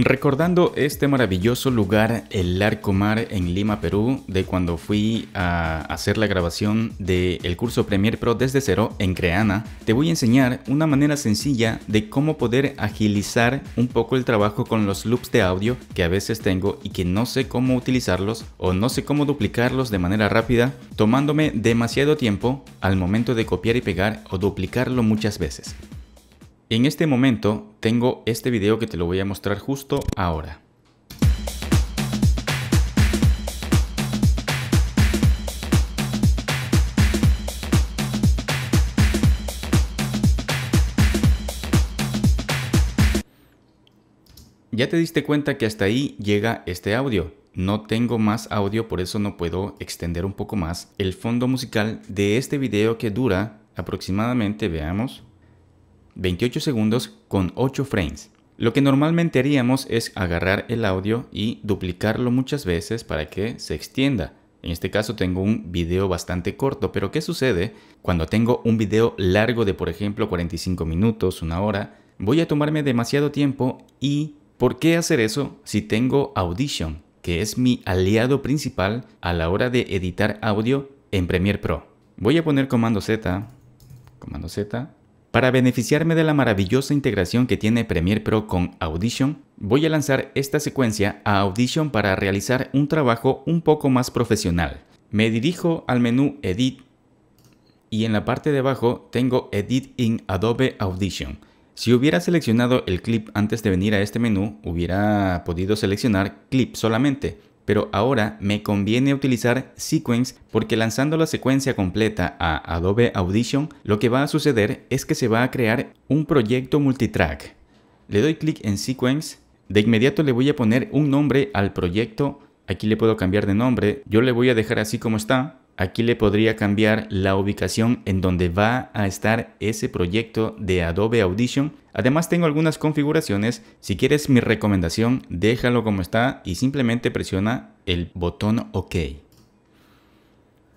Recordando este maravilloso lugar, el Mar en Lima, Perú, de cuando fui a hacer la grabación del curso Premiere Pro desde cero en Creana, te voy a enseñar una manera sencilla de cómo poder agilizar un poco el trabajo con los loops de audio que a veces tengo y que no sé cómo utilizarlos o no sé cómo duplicarlos de manera rápida, tomándome demasiado tiempo al momento de copiar y pegar o duplicarlo muchas veces. En este momento tengo este video que te lo voy a mostrar justo ahora. Ya te diste cuenta que hasta ahí llega este audio. No tengo más audio, por eso no puedo extender un poco más el fondo musical de este video que dura aproximadamente, veamos, 28 segundos con 8 frames. Lo que normalmente haríamos es agarrar el audio y duplicarlo muchas veces para que se extienda. En este caso tengo un video bastante corto, pero ¿qué sucede? Cuando tengo un video largo de por ejemplo 45 minutos, una hora, voy a tomarme demasiado tiempo y ¿por qué hacer eso si tengo Audition, que es mi aliado principal a la hora de editar audio en Premiere Pro? Voy a poner comando Z, comando Z, para beneficiarme de la maravillosa integración que tiene Premiere Pro con Audition, voy a lanzar esta secuencia a Audition para realizar un trabajo un poco más profesional. Me dirijo al menú Edit y en la parte de abajo tengo Edit in Adobe Audition. Si hubiera seleccionado el clip antes de venir a este menú, hubiera podido seleccionar clip solamente, pero ahora me conviene utilizar Sequence porque lanzando la secuencia completa a Adobe Audition, lo que va a suceder es que se va a crear un proyecto multitrack. Le doy clic en Sequence, de inmediato le voy a poner un nombre al proyecto, aquí le puedo cambiar de nombre, yo le voy a dejar así como está, aquí le podría cambiar la ubicación en donde va a estar ese proyecto de Adobe Audition, Además tengo algunas configuraciones, si quieres mi recomendación déjalo como está y simplemente presiona el botón OK.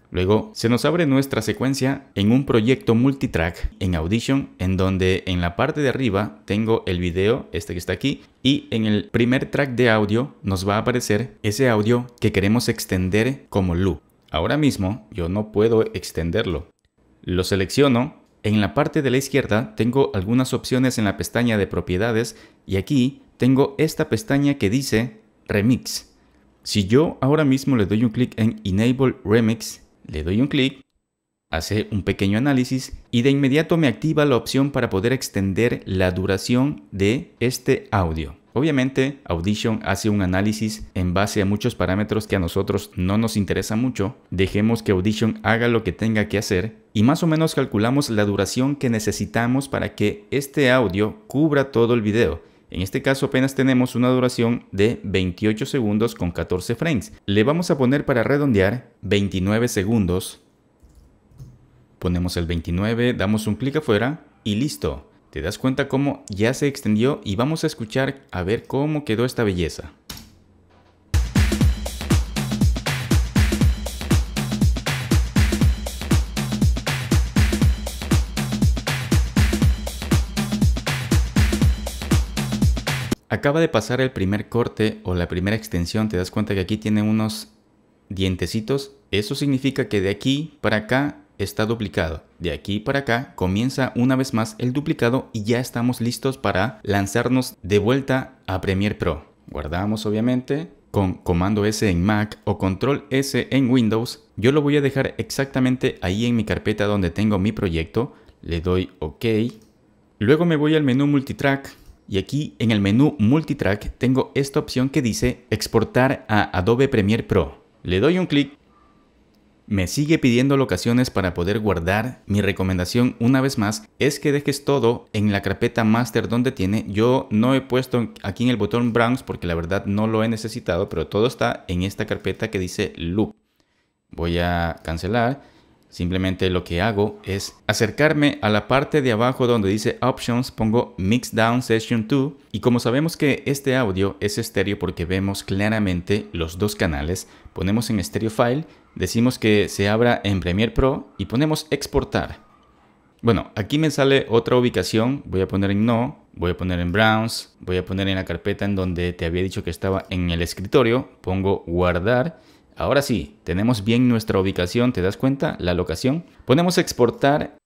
Luego se nos abre nuestra secuencia en un proyecto multitrack en Audition en donde en la parte de arriba tengo el video, este que está aquí, y en el primer track de audio nos va a aparecer ese audio que queremos extender como loop. Ahora mismo yo no puedo extenderlo. Lo selecciono en la parte de la izquierda tengo algunas opciones en la pestaña de propiedades y aquí tengo esta pestaña que dice Remix. Si yo ahora mismo le doy un clic en Enable Remix, le doy un clic, hace un pequeño análisis y de inmediato me activa la opción para poder extender la duración de este audio. Obviamente, Audition hace un análisis en base a muchos parámetros que a nosotros no nos interesa mucho. Dejemos que Audition haga lo que tenga que hacer y más o menos calculamos la duración que necesitamos para que este audio cubra todo el video. En este caso apenas tenemos una duración de 28 segundos con 14 frames. Le vamos a poner para redondear 29 segundos. Ponemos el 29, damos un clic afuera y listo. Te das cuenta cómo ya se extendió y vamos a escuchar a ver cómo quedó esta belleza. Acaba de pasar el primer corte o la primera extensión, te das cuenta que aquí tiene unos dientecitos. Eso significa que de aquí para acá está duplicado. De aquí para acá comienza una vez más el duplicado y ya estamos listos para lanzarnos de vuelta a Premiere Pro. Guardamos obviamente con comando S en Mac o control S en Windows. Yo lo voy a dejar exactamente ahí en mi carpeta donde tengo mi proyecto. Le doy OK. Luego me voy al menú Multitrack y aquí en el menú Multitrack tengo esta opción que dice exportar a Adobe Premiere Pro. Le doy un clic me sigue pidiendo locaciones para poder guardar. Mi recomendación una vez más es que dejes todo en la carpeta master donde tiene. Yo no he puesto aquí en el botón Browns porque la verdad no lo he necesitado, pero todo está en esta carpeta que dice Loop. Voy a cancelar Simplemente lo que hago es acercarme a la parte de abajo donde dice Options, pongo Mix Down Session 2 y como sabemos que este audio es estéreo porque vemos claramente los dos canales, ponemos en Stereo File, decimos que se abra en Premiere Pro y ponemos Exportar. Bueno, aquí me sale otra ubicación, voy a poner en No, voy a poner en Browns, voy a poner en la carpeta en donde te había dicho que estaba en el escritorio, pongo Guardar Ahora sí, tenemos bien nuestra ubicación, ¿te das cuenta? La locación. Ponemos exportar.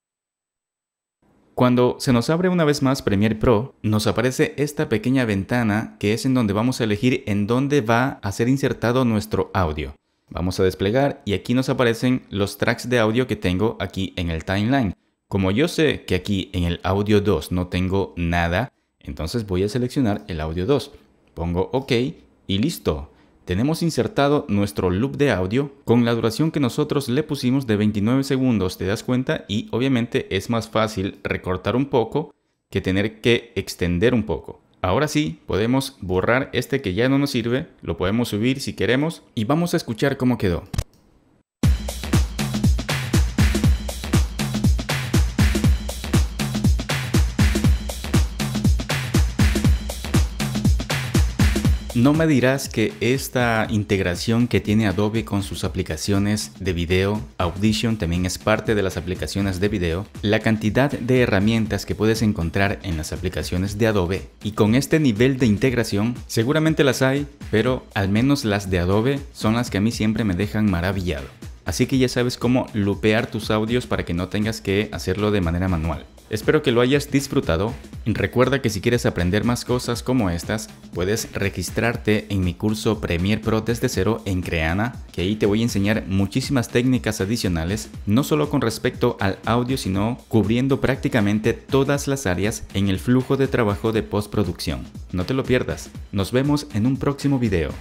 Cuando se nos abre una vez más Premiere Pro, nos aparece esta pequeña ventana que es en donde vamos a elegir en dónde va a ser insertado nuestro audio. Vamos a desplegar y aquí nos aparecen los tracks de audio que tengo aquí en el timeline. Como yo sé que aquí en el audio 2 no tengo nada, entonces voy a seleccionar el audio 2. Pongo OK y listo tenemos insertado nuestro loop de audio con la duración que nosotros le pusimos de 29 segundos, te das cuenta, y obviamente es más fácil recortar un poco que tener que extender un poco. Ahora sí, podemos borrar este que ya no nos sirve, lo podemos subir si queremos y vamos a escuchar cómo quedó. No me dirás que esta integración que tiene Adobe con sus aplicaciones de video, Audition también es parte de las aplicaciones de video, la cantidad de herramientas que puedes encontrar en las aplicaciones de Adobe y con este nivel de integración seguramente las hay, pero al menos las de Adobe son las que a mí siempre me dejan maravillado. Así que ya sabes cómo lupear tus audios para que no tengas que hacerlo de manera manual. Espero que lo hayas disfrutado. Recuerda que si quieres aprender más cosas como estas, puedes registrarte en mi curso Premiere Pro desde cero en Creana, que ahí te voy a enseñar muchísimas técnicas adicionales, no solo con respecto al audio, sino cubriendo prácticamente todas las áreas en el flujo de trabajo de postproducción. No te lo pierdas. Nos vemos en un próximo video.